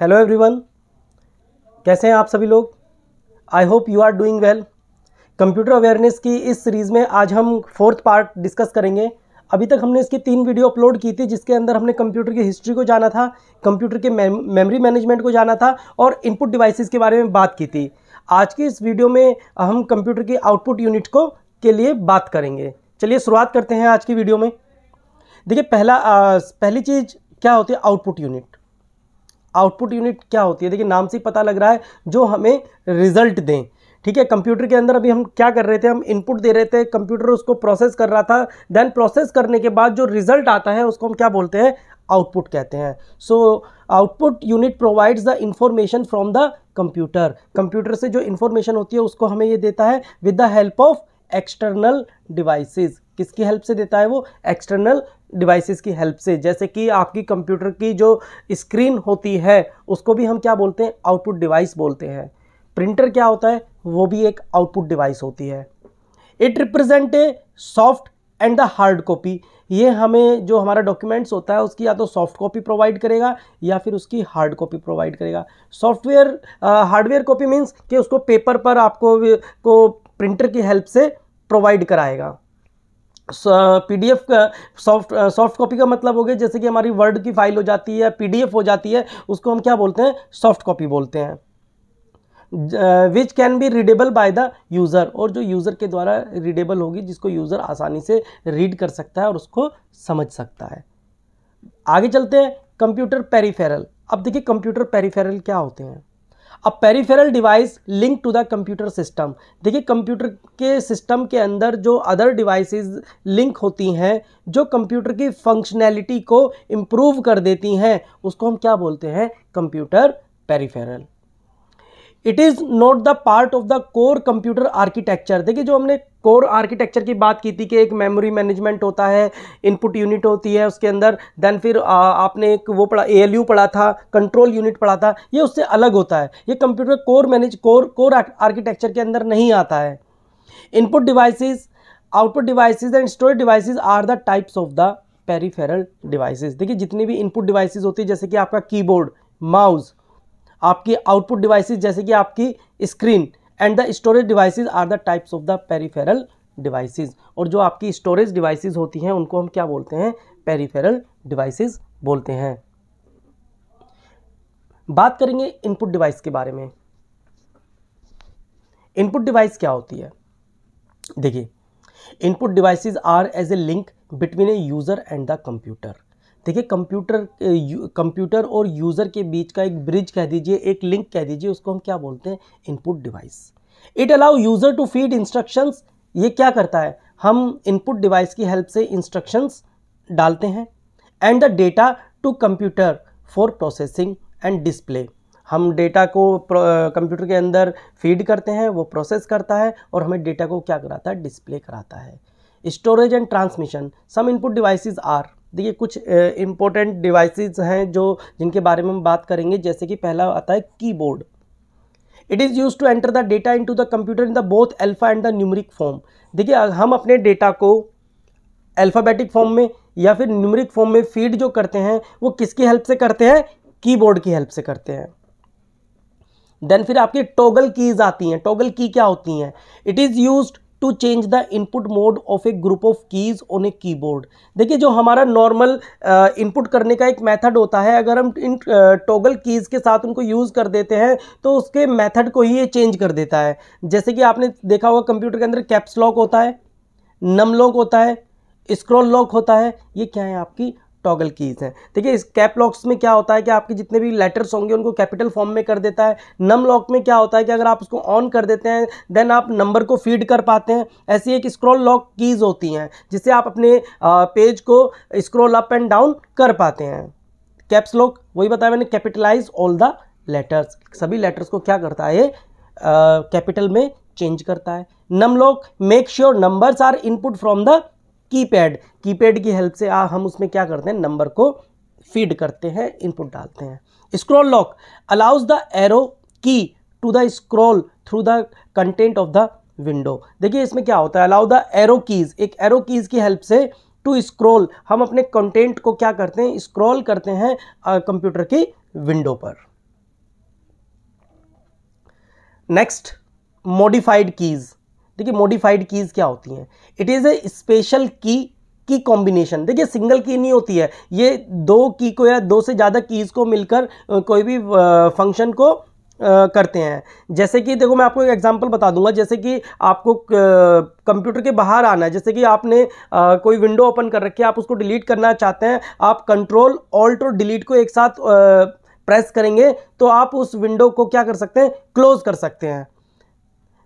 hello everyone कैसे हैं आप सभी लोग I hope you are doing well computer awareness की इस सीरीज़ में आज हम फोर्थ पार्ट डिस्कस करेंगे अभी तक हमने इसकी तीन वीडियो अपलोड की थी जिसके अंदर हमने कंप्यूटर की हिस्ट्री को जाना था कंप्यूटर के मेमोरी मैनेजमेंट को जाना था और इनपुट डिवाइसेस के बारे में बात की थी आज की इस वीडियो में हम कंप्यूटर की आउटपुट यूनिट को के लिए बात करेंगे चलिए शुरुआत करते हैं आज की वीडियो में देखिए पहला आ, पहली चीज़ क्या होती है आउटपुट यूनिट आउटपुट यूनिट क्या होती है देखिए नाम से ही पता लग रहा है जो हमें रिजल्ट दें ठीक है कंप्यूटर के अंदर अभी हम क्या कर रहे थे हम इनपुट दे रहे थे कंप्यूटर उसको प्रोसेस कर रहा था देन प्रोसेस करने के बाद जो रिजल्ट आता है उसको हम क्या बोलते हैं आउटपुट कहते हैं so output unit provides the information from the computer computer से जो इंफॉर्मेशन होती है उसको हमें ये देता है with the help of external devices किसकी हेल्प से देता है वो एक्सटर्नल डिवाइसेस की हेल्प से जैसे कि आपकी कंप्यूटर की जो स्क्रीन होती है उसको भी हम क्या बोलते हैं आउटपुट डिवाइस बोलते हैं प्रिंटर क्या होता है वो भी एक आउटपुट डिवाइस होती है it represent a soft and the hard copy ये हमें जो हमारा डॉक्यूमेंट्स होता है उसकी या तो सॉफ्ट कॉपी प्रोवाइड करेगा या फिर उसकी हार्ड कॉपी प्रोवाइड करेगा सॉफ्टवेयर हार्डवेयर कॉपी मीन्स कि उसको पेपर पर आपको को प्रिंटर की हेल्प से प्रोवाइड कराएगा पी एफ का सॉफ्ट सॉफ्ट कॉपी का मतलब हो गया जैसे कि हमारी वर्ड की फाइल हो जाती है पी डी एफ हो जाती है उसको हम क्या बोलते हैं सॉफ्ट कॉपी बोलते हैं which can be readable by the user और जो यूज़र के द्वारा रीडेबल होगी जिसको यूज़र आसानी से रीड कर सकता है और उसको समझ सकता है आगे चलते हैं कंप्यूटर पेरीफेरल अब देखिए कंप्यूटर पेरीफेरल क्या होते हैं a peripheral device link to the computer system देखिए कंप्यूटर के सिस्टम के अंदर जो अदर डिवाइसेस लिंक होती हैं जो कंप्यूटर की फंक्शनैलिटी को इम्प्रूव कर देती हैं उसको हम क्या बोलते हैं computer peripheral it is not the part of the core computer architecture देखिए जो हमने कोर आर्किटेक्चर की बात की थी कि एक मेमोरी मैनेजमेंट होता है इनपुट यूनिट होती है उसके अंदर देन फिर आ, आपने एक वो पढ़ा ए पढ़ा था कंट्रोल यूनिट पढ़ा था ये उससे अलग होता है ये computer core manage core core architecture के अंदर नहीं आता है input devices output devices and storage devices are the types of the peripheral devices देखिए जितनी भी इनपुट डिवाइसिस होती है जैसे कि आपका कीबोर्ड माउस आपकी आउटपुट डिवाइसिस जैसे कि आपकी screen and the storage devices are the types of the peripheral devices और जो आपकी स्टोरेज डिवाइसेज होती हैं उनको हम क्या बोलते हैं पेरीफेरल डिवाइसेज बोलते हैं बात करेंगे इनपुट डिवाइस के बारे में इनपुट डिवाइस क्या होती है देखिए input devices are as a link between a user and the computer देखिए कंप्यूटर कंप्यूटर और यूज़र के बीच का एक ब्रिज कह दीजिए एक लिंक कह दीजिए उसको हम क्या बोलते हैं input device it allow user to feed instructions ये क्या करता है हम इनपुट डिवाइस की हेल्प से इंस्ट्रक्शंस डालते हैं and the data to computer for processing and display हम डेटा को कंप्यूटर के अंदर फीड करते हैं वो प्रोसेस करता है और हमें डेटा को क्या कराता है डिस्प्ले कराता है storage and transmission some input devices are देखिए कुछ इम्पोर्टेंट डिवाइसेस हैं जो जिनके बारे में हम बात करेंगे जैसे कि पहला आता है keyboard it is use to enter the data into the computer in the both alpha and the numeric form देखिए हम अपने डेटा को अल्फ़ाबेटिक फॉर्म में या फिर न्यूमरिक फॉर्म में फीड जो करते हैं वो किसकी हेल्प से करते हैं कीबोर्ड की हेल्प से करते हैं देन फिर आपकी टोगल कीज़ आती हैं टोगल की क्या होती हैं it is use to change the input mode of a group of keys on a keyboard देखिए जो हमारा नॉर्मल इनपुट uh, करने का एक मेथड होता है अगर हम इन टोगल uh, कीज़ के साथ उनको यूज़ कर देते हैं तो उसके मेथड को ही ये चेंज कर देता है जैसे कि आपने देखा होगा कंप्यूटर के अंदर कैप्स लॉक होता है नम लॉक होता है स्क्रॉल लॉक होता है ये क्या है आपकी टॉगल कीज़ हैं ठीक है इस कैप लॉक्स में क्या होता है कि आपके जितने भी लेटर्स होंगे उनको कैपिटल फॉर्म में कर देता है नम लॉक में क्या होता है कि अगर आप उसको ऑन कर देते हैं देन आप नंबर को फीड कर पाते हैं ऐसी एक स्क्रॉल लॉक कीज़ होती हैं जिससे आप अपने पेज को स्क्रॉल अप एंड डाउन कर पाते हैं कैप्स लॉक वही बताया मैंने कैपिटलाइज ऑल द लेटर्स सभी लेटर्स को क्या करता है कैपिटल में चेंज करता है num lock make sure numbers are input from the keypad keypad की हेल्प से आ, हम उसमें क्या करते हैं नंबर को फीड करते हैं इनपुट डालते हैं scroll lock allows the arrow key to the scroll through the content of the window देखिए इसमें क्या होता है अलाउ द एरो कीज़ एक एरो कीज़ की हेल्प से टू स्क्रॉल हम अपने कंटेंट को क्या करते हैं स्क्रॉल करते हैं कंप्यूटर की विंडो पर नेक्स्ट मॉडिफाइड कीज़ देखिए मॉडिफाइड कीज़ क्या होती हैं इट इज़ ए स्पेशल की की कॉम्बिनेशन देखिए सिंगल की नहीं होती है ये दो की को या दो से ज़्यादा कीज़ को मिलकर कोई भी फंक्शन को करते हैं जैसे कि देखो मैं आपको एक एग्जांपल बता दूंगा जैसे कि आपको कंप्यूटर के बाहर आना है जैसे कि आपने आ, कोई विंडो ओपन कर रखी है आप उसको डिलीट करना चाहते हैं आप कंट्रोल ऑल्ट और डिलीट को एक साथ आ, प्रेस करेंगे तो आप उस विंडो को क्या कर सकते हैं क्लोज़ कर सकते हैं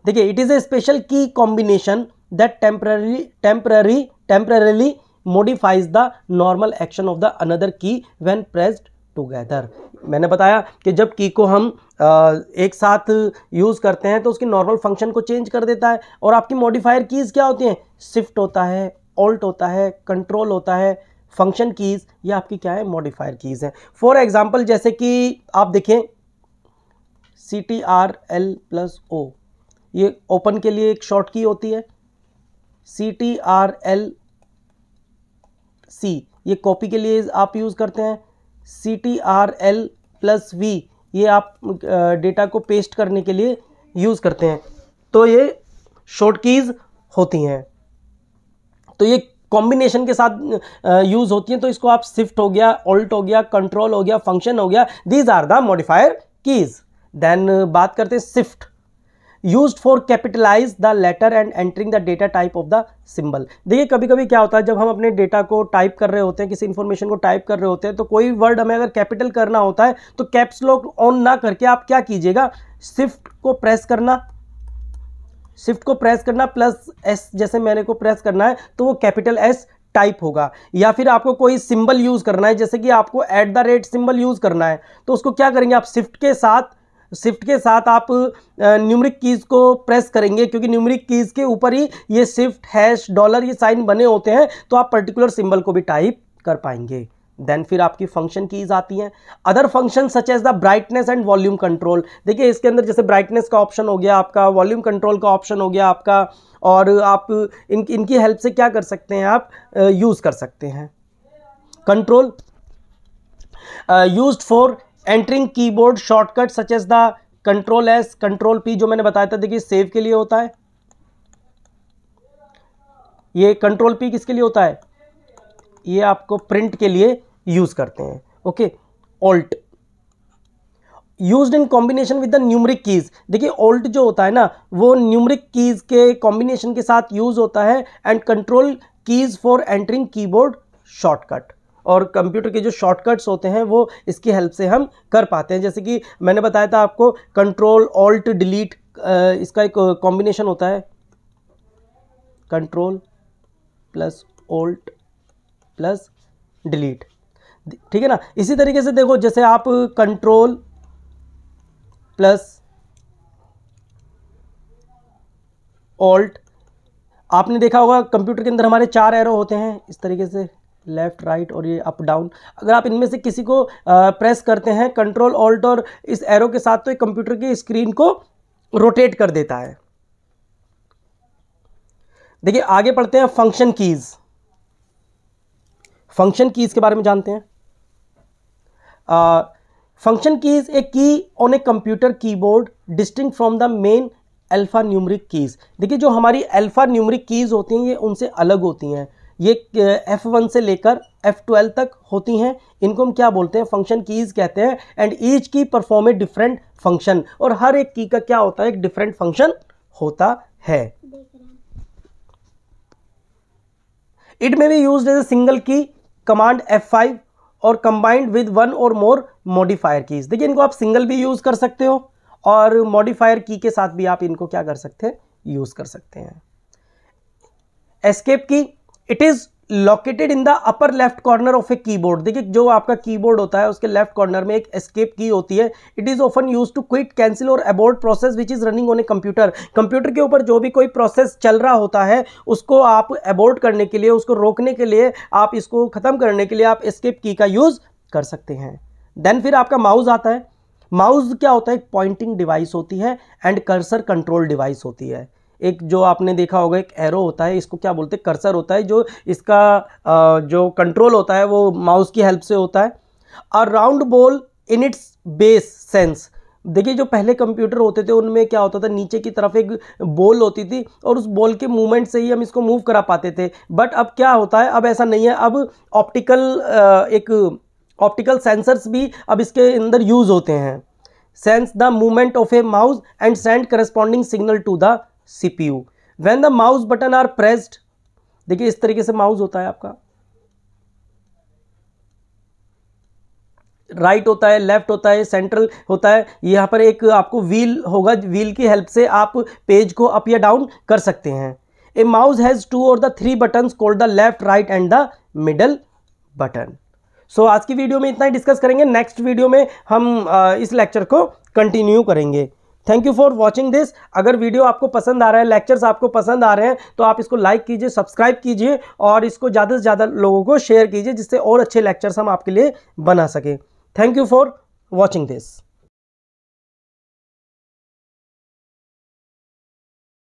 देखिए it is a special key combination that temporary temporary temporarily modifies the normal action of the another key when pressed together मैंने बताया कि जब की को हम आ, एक साथ यूज़ करते हैं तो उसकी नॉर्मल फंक्शन को चेंज कर देता है और आपकी मॉडिफायर कीज़ क्या होती हैं शिफ्ट होता है ऑल्ट होता है कंट्रोल होता है फंक्शन कीज़ या आपकी क्या है मॉडिफायर कीज़ हैं फॉर एग्जाम्पल जैसे कि आप देखें C T R L plus O ये ओपन के लिए एक शॉर्ट की होती है C T R L C ये कॉपी के लिए आप यूज़ करते हैं C T R L plus V ये आप डेटा को पेस्ट करने के लिए यूज़ करते हैं तो ये शॉर्ट कीज़ होती हैं तो ये कॉम्बिनेशन के साथ यूज़ होती हैं तो इसको आप शिफ्ट हो गया ऑल्ट हो गया कंट्रोल हो गया फंक्शन हो गया these are the modifier keys then बात करते हैं shift used for capitalize the letter and entering the data type of the symbol देखिए कभी कभी क्या होता है जब हम अपने डेटा को टाइप कर रहे होते हैं किसी इन्फॉर्मेशन को टाइप कर रहे होते हैं तो कोई वर्ड हमें अगर कैपिटल करना होता है तो कैप्स लॉक ऑन ना करके आप क्या कीजिएगा स्विफ्ट को प्रेस करना शिफ्ट को प्रेस करना प्लस एस जैसे मैंने को प्रेस करना है तो वो कैपिटल एस टाइप होगा या फिर आपको कोई सिंबल यूज़ करना है जैसे कि आपको at the rate symbol use करना है तो उसको क्या करेंगे आप स्विफ्ट के साथ शिफ्ट के साथ आप न्यूमरिक कीज़ को प्रेस करेंगे क्योंकि न्यूमरिक कीज़ के ऊपर ही ये शिफ्ट हैश डॉलर ये साइन बने होते हैं तो आप पर्टिकुलर सिंबल को भी टाइप कर पाएंगे देन फिर आपकी फंक्शन कीज आती हैं other function such as the brightness and volume control देखिए इसके अंदर जैसे ब्राइटनेस का ऑप्शन हो गया आपका वॉल्यूम कंट्रोल का ऑप्शन हो गया आपका और आप इन इनकी हेल्प से क्या कर सकते हैं आप यूज़ कर सकते हैं control use for key keyboard shortcut such as the control S control P जो मैंने बताया था देखिए सेव के लिए होता है ये कंट्रोल पी किसके लिए होता है ये आपको प्रिंट के लिए यूज़ करते हैं okay alt use in combination with the numeric keys देखिए ऑल्ट जो होता है ना वो न्यूमरिक कीज़ के कॉम्बिनेशन के साथ यूज़ होता है and control keys for entering keyboard shortcut और कंप्यूटर के जो शॉर्टकट्स होते हैं वो इसकी हेल्प से हम कर पाते हैं जैसे कि मैंने बताया था आपको कंट्रोल ऑल्ट डिलीट इसका एक कॉम्बिनेशन होता है control plus alt plus delete ठीक है ना इसी तरीके से देखो जैसे आप कंट्रोल प्लस ऑल्ट आपने देखा होगा कंप्यूटर के अंदर हमारे चार एरो होते हैं इस तरीके से लेफ़्ट राइट और ये अप डाउन अगर आप इनमें से किसी को प्रेस करते हैं कंट्रोल ऑल्ट और इस एरो के साथ तो एक कंप्यूटर की स्क्रीन को रोटेट कर देता है देखिए आगे पढ़ते हैं फंक्शन कीज़ फंक्शन कीज़ के बारे में जानते हैं function keys a key on a computer keyboard distinct from the main alphanumeric keys देखिए जो हमारी अल्फ़ा न्यूमरिक कीज़ होती हैं ये उनसे अलग होती हैं ये एफ वन से लेकर एफ ट्वेल्व तक होती हैं इनको हम क्या बोलते हैं फंक्शन कीज़ कहते हैं and each key perform a different function और हर एक की का क्या होता है एक डिफरेंट फंक्शन होता है it may be use as a single key command F five or combined with one or more modifier keys देखिए इनको आप सिंगल भी यूज़ कर सकते हो और मॉडिफायर की के साथ भी आप इनको क्या कर सकते हैं यूज़ कर सकते हैं escape key it is located in the upper left corner of a keyboard देखिए जो आपका कीबोर्ड होता है उसके लेफ्ट कॉर्नर में एक एस्केप की होती है it is often use to quit cancel और abort process which is running on a computer computer के ऊपर जो भी कोई प्रोसेस चल रहा होता है उसको आप अबोर्ड करने के लिए उसको रोकने के लिए आप इसको ख़त्म करने के लिए आप एस्केप की का यूज़ कर सकते हैं देन फिर आपका माउस आता है माउस क्या होता है पॉइंटिंग डिवाइस होती है एंड कर्सर कंट्रोल डिवाइस होती है एक जो आपने देखा होगा एक एरो होता है इसको क्या बोलते हैं कर्सर होता है जो इसका जो कंट्रोल होता है वो माउस की हेल्प से होता है a round ball in its base sense देखिए जो पहले कंप्यूटर होते थे उनमें क्या होता था नीचे की तरफ एक बॉल होती थी और उस बॉल के मूवमेंट से ही हम इसको मूव करा पाते थे बट अब क्या होता है अब ऐसा नहीं है अब ऑप्टिकल एक ऑप्टिकल सेंसर्स भी अब इसके अंदर यूज़ होते हैं sense the movement of a mouse and send corresponding signal to the CPU when the mouse button are pressed देखिए इस तरीके से माउस होता है आपका राइट right होता है लेफ्ट होता है सेंट्रल होता है यहाँ पर एक आपको व्हील होगा व्हील की हेल्प से आप पेज को अप या डाउन कर सकते हैं ए माउस हैज़ टू और the three button called the left right and the middle button so आज की वीडियो में इतना ही डिस्कस करेंगे नेक्स्ट वीडियो में हम इस लेक्चर को कंटिन्यू करेंगे thank you for watching this अगर वीडियो आपको पसंद आ रहा है लेक्चर्स आपको पसंद आ रहे हैं तो आप इसको लाइक कीजिए सब्सक्राइब कीजिए और इसको ज़्यादा से ज़्यादा लोगों को शेयर कीजिए जिससे और अच्छे लेक्चर्स हम आपके लिए बना सकें thank you for watching this